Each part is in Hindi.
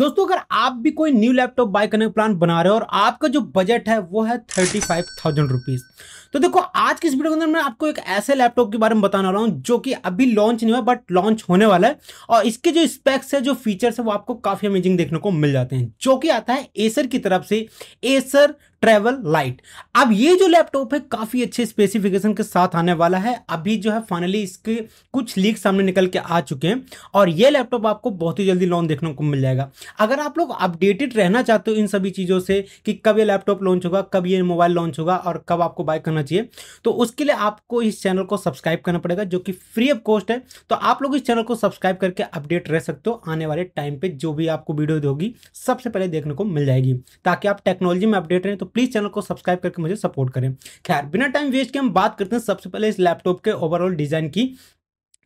दोस्तों अगर आप भी कोई न्यू लैपटॉप बाय करने का प्लान बना रहे हो और आपका जो बजट है वो है थर्टी फाइव थाउजेंड रुपीज तो देखो आज की इस वीडियो के अंदर मैं आपको एक ऐसे लैपटॉप के बारे में बताने वाला हूँ जो कि अभी लॉन्च नहीं हुआ बट लॉन्च होने वाला है और इसके जो स्पेक्स है जो फीचर्स है वो आपको काफी अमेजिंग देखने को मिल जाते हैं जो कि आता है एसर की तरफ से एसर ट्रेवल लाइट अब ये जो लैपटॉप है काफ़ी अच्छे स्पेसिफिकेशन के साथ आने वाला है अभी जो है फाइनली इसके कुछ लीक सामने निकल के आ चुके हैं और ये लैपटॉप आपको बहुत ही जल्दी लॉन्च देखने को मिल जाएगा अगर आप लोग अपडेटेड रहना चाहते हो इन सभी चीज़ों से कि कब ये लैपटॉप लॉन्च होगा कब ये मोबाइल लॉन्च होगा और कब आपको बाय करना होना चाहिए तो उसके लिए आपको इस चैनल को सब्सक्राइब करना पड़ेगा जो कि फ्री ऑफ कॉस्ट है तो आप लोग इस चैनल को सब्सक्राइब करके अपडेट रह सकते हो आने वाले टाइम पे जो भी आपको वीडियो होगी सबसे पहले देखने को मिल जाएगी ताकि आप टेक्नोलॉजी में अपडेट रहें तो प्लीज़ चैनल को सब्सक्राइब करके मुझे सपोर्ट करें खैर बिना टाइम वेस्ट के हम बात करते हैं सबसे पहले इस लैपटॉप के ओवरऑल डिज़ाइन की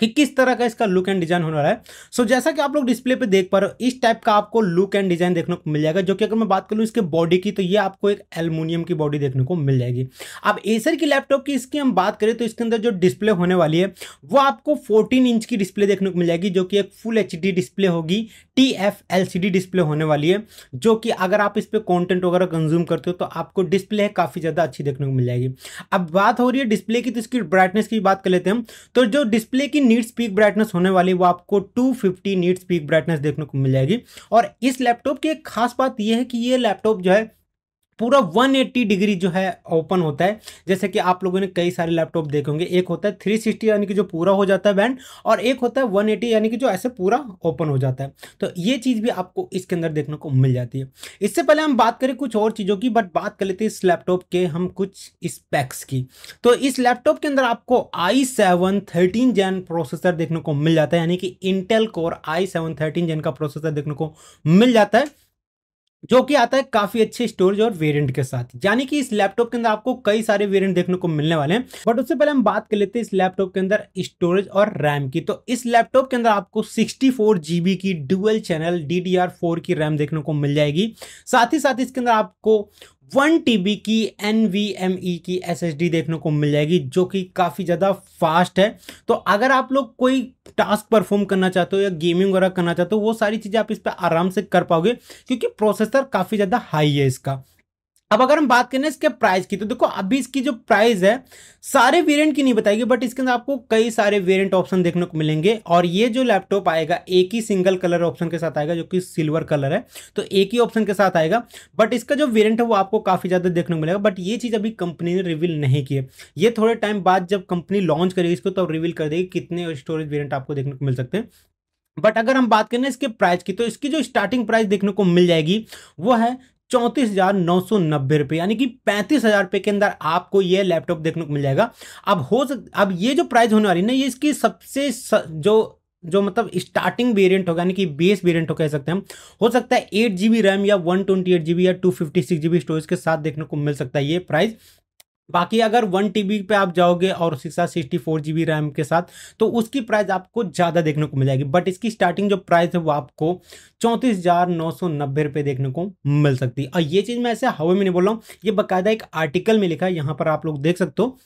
कि किस तरह का इसका लुक एंड डिजाइन होने वाला है सो so, जैसा कि आप लोग डिस्प्ले पे देख पा रहे हो इस टाइप का आपको लुक एंड डिजाइन देखने को मिल जाएगा जो कि अगर मैं बात करूँ इसके बॉडी की तो ये आपको एक एलमिनियम की बॉडी देखने को मिल जाएगी अब एसर की लैपटॉप की इसकी हम बात करें तो इसके अंदर जो डिस्प्ले होने वाली है वो आपको फोर्टीन इंच की डिस्प्ले देखने को मिल जाएगी जो कि एक फुल एच डिस्प्ले होगी टी एफ डिस्प्ले होने वाली है जो कि अगर आप इस पर कॉन्टेंट वगैरह कंज्यूम करते हो तो आपको डिस्प्ले काफ़ी ज़्यादा अच्छी देखने को मिल जाएगी अब बात हो रही है डिस्प्ले की तो इसकी ब्राइटनेस की बात कर लेते हैं तो जो डिस्प्ले की नीट्स पीक ब्राइटनेस होने वाली वो आपको 250 फिफ्टी नीट्स पीक ब्राइटनेस देखने को मिल जाएगी और इस लैपटॉप की एक खास बात यह है कि ये लैपटॉप जो है पूरा 180 डिग्री जो है ओपन होता है जैसे कि आप लोगों ने कई सारे लैपटॉप देखे होंगे एक होता है 360 यानी कि जो पूरा हो जाता है बैंड और एक होता है 180 यानी कि जो ऐसे पूरा ओपन हो जाता है तो ये चीज़ भी आपको इसके अंदर देखने को मिल जाती है इससे पहले हम बात करें कुछ और चीज़ों की बट बात कर लेते हैं इस लैपटॉप के हम कुछ स्पैक्स की तो इस लैपटॉप के अंदर आपको i seven thirteen gen processor देखने को मिल जाता है यानी कि Intel core i seven thirteen gen का प्रोसेसर देखने को मिल जाता है जो कि आता है काफी अच्छे स्टोरेज और वेरिएंट के साथ यानी कि इस लैपटॉप के अंदर आपको कई सारे वेरिएंट देखने को मिलने वाले हैं बट उससे पहले हम बात कर लेते हैं इस लैपटॉप के अंदर स्टोरेज और रैम की तो इस लैपटॉप के अंदर आपको सिक्सटी जीबी की डुअल चैनल डी की रैम देखने को मिल जाएगी साथ ही साथ इसके अंदर आपको वन टी की एन की एस देखने को मिल जाएगी जो कि काफ़ी ज़्यादा फास्ट है तो अगर आप लोग कोई टास्क परफॉर्म करना चाहते हो या गेमिंग वगैरह करना चाहते हो वो सारी चीज़ें आप इस पर आराम से कर पाओगे क्योंकि प्रोसेसर काफ़ी ज़्यादा हाई है इसका अब अगर हम बात करें इसके प्राइस की तो देखो अभी इसकी जो प्राइस है सारे वेरिएंट की नहीं बताएगी बट इसके अंदर आपको कई सारे वेरिएंट ऑप्शन देखने को मिलेंगे और ये जो लैपटॉप आएगा एक ही सिंगल कलर ऑप्शन के साथ आएगा जो कि सिल्वर कलर है तो एक ही ऑप्शन के साथ आएगा बट इसका जो वेरियंट है वो आपको काफ़ी ज़्यादा देखने को मिलेगा बट ये चीज़ अभी कंपनी ने रिविल नहीं की है ये थोड़े टाइम बाद जब कंपनी लॉन्च करेगी इसको तो रिवील कर देगी कितने स्टोरेज वेरियंट आपको देखने को मिल सकते हैं बट अगर हम बात करें इसके प्राइस की तो इसकी जो स्टार्टिंग प्राइस देखने को मिल जाएगी वो है चौंतीस हज़ार नौ सौ नब्बे रुपये यानी कि पैंतीस हज़ार रुपये के अंदर आपको ये लैपटॉप देखने को मिल जाएगा अब हो सक अब ये जो प्राइस होने वाली है ना ये इसकी सबसे स, जो जो मतलब स्टार्टिंग वेरिएंट होगा यानी कि बेस वेरिएंट हो कह सकते हैं हम हो सकता है एट जी रैम या वन ट्वेंटी एट जी या two fifty six G storage के साथ देखने को मिल सकता है ये प्राइस बाकी अगर वन टीबी पे आप जाओगे और उसके साथ सिक्सटी फोर जी रैम के साथ तो उसकी प्राइस आपको ज़्यादा देखने को मिल जाएगी बट इसकी स्टार्टिंग जो प्राइस है वो आपको चौंतीस हज़ार नौ सौ नब्बे रुपये देखने को मिल सकती है और ये चीज़ मैं ऐसे हवा में नहीं बोल रहा हूँ ये बाकायदा एक आर्टिकल में लिखा है यहाँ पर आप लोग देख सकते हो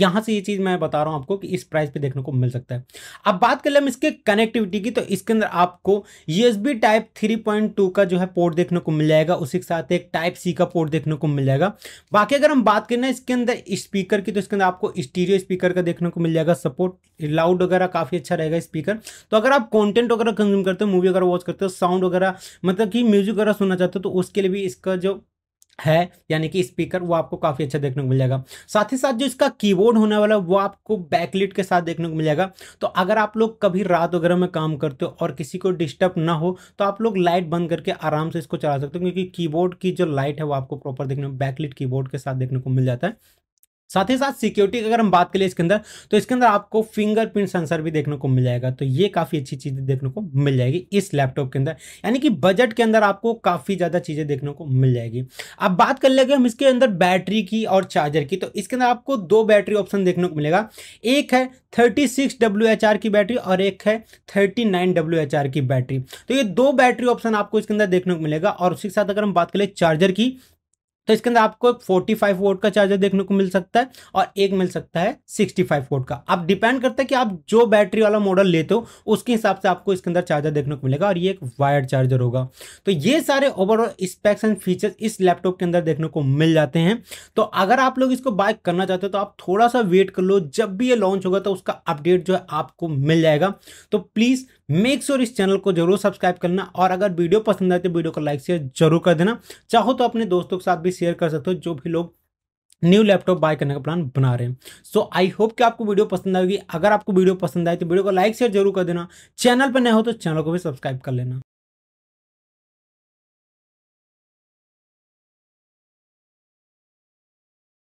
यहाँ से ये चीज़ मैं बता रहा हूँ आपको कि इस प्राइस पे देखने को मिल सकता है अब बात कर लें इसके कनेक्टिविटी की तो इसके अंदर आपको यूएसबी टाइप 3.2 का जो है पोर्ट देखने को मिल जाएगा उसी के साथ एक टाइप सी का पोर्ट देखने को मिल जाएगा बाकी अगर हम बात करें इसके अंदर स्पीकर की तो इसके अंदर आपको स्टीरियो स्पीकर का देखने को मिल जाएगा सपोर्ट लाउड वगैरह काफ़ी अच्छा रहेगा स्पीकर तो अगर आप कॉन्टेंट वगैरह कंज्यूम करते हो मूवी वगैरह वॉच करते हो साउंड वगैरह मतलब कि म्यूजिक वगैरह सुनना चाहते हो तो उसके लिए भी इसका जो है यानी कि स्पीकर वो आपको काफ़ी अच्छा देखने को मिल जाएगा साथ ही साथ जो इसका कीबोर्ड होने वाला है वो आपको बैकलिट के साथ देखने को मिल जाएगा तो अगर आप लोग कभी रात वगैरह में काम करते हो और किसी को डिस्टर्ब ना हो तो आप लोग लाइट बंद करके आराम से इसको चला सकते हो क्योंकि कीबोर्ड की जो लाइट है वो आपको प्रॉपर देखने में बैकलिट की के साथ देखने को मिल जाता है साथ ही साथ सिक्योरिटी की अगर हम बात करें इसके अंदर तो इसके अंदर आपको फिंगरप्रिंट सेंसर भी देखने को मिल जाएगा तो ये काफ़ी अच्छी चीज़ें देखने को मिल जाएगी इस लैपटॉप के अंदर यानी कि बजट के अंदर आपको काफ़ी ज़्यादा चीज़ें देखने को मिल जाएगी अब बात कर लेंगे हम इसके अंदर बैटरी की और चार्जर की तो इसके अंदर आपको दो बैटरी ऑप्शन देखने को मिलेगा एक है thirty six W H R की बैटरी और एक है thirty nine W H R की बैटरी तो ये दो बैटरी ऑप्शन आपको इसके अंदर देखने को मिलेगा और उसके साथ अगर हम बात करें चार्जर की तो इसके अंदर आपको 45 वोट का चार्जर देखने को मिल सकता है और एक मिल सकता है 65 वोट का अब डिपेंड करता है कि आप जो बैटरी वाला मॉडल लेते हो उसके हिसाब से आपको इसके अंदर चार्जर देखने को मिलेगा और ये एक वायर चार्जर होगा तो ये सारे ओवरऑल स्पेक्स एंड फीचर्स इस लैपटॉप के अंदर देखने को मिल जाते हैं तो अगर आप लोग इसको बाय करना चाहते हो तो आप थोड़ा सा वेट कर लो जब भी ये लॉन्च होगा तो उसका अपडेट जो है आपको मिल जाएगा तो प्लीज़ मेक श्योर इस चैनल को जरूर सब्सक्राइब करना और अगर वीडियो पसंद आए तो वीडियो को लाइक शेयर जरूर कर देना चाहो तो अपने दोस्तों के साथ भी शेयर कर सकते हो जो भी लोग न्यू लैपटॉप बाय करने का प्लान बना रहे हैं सो आई होप कि आपको वीडियो पसंद आएगी अगर आपको वीडियो पसंद आए तो वीडियो को लाइक शेयर जरूर कर देना चैनल पर नए हो तो चैनल को भी सब्सक्राइब कर लेना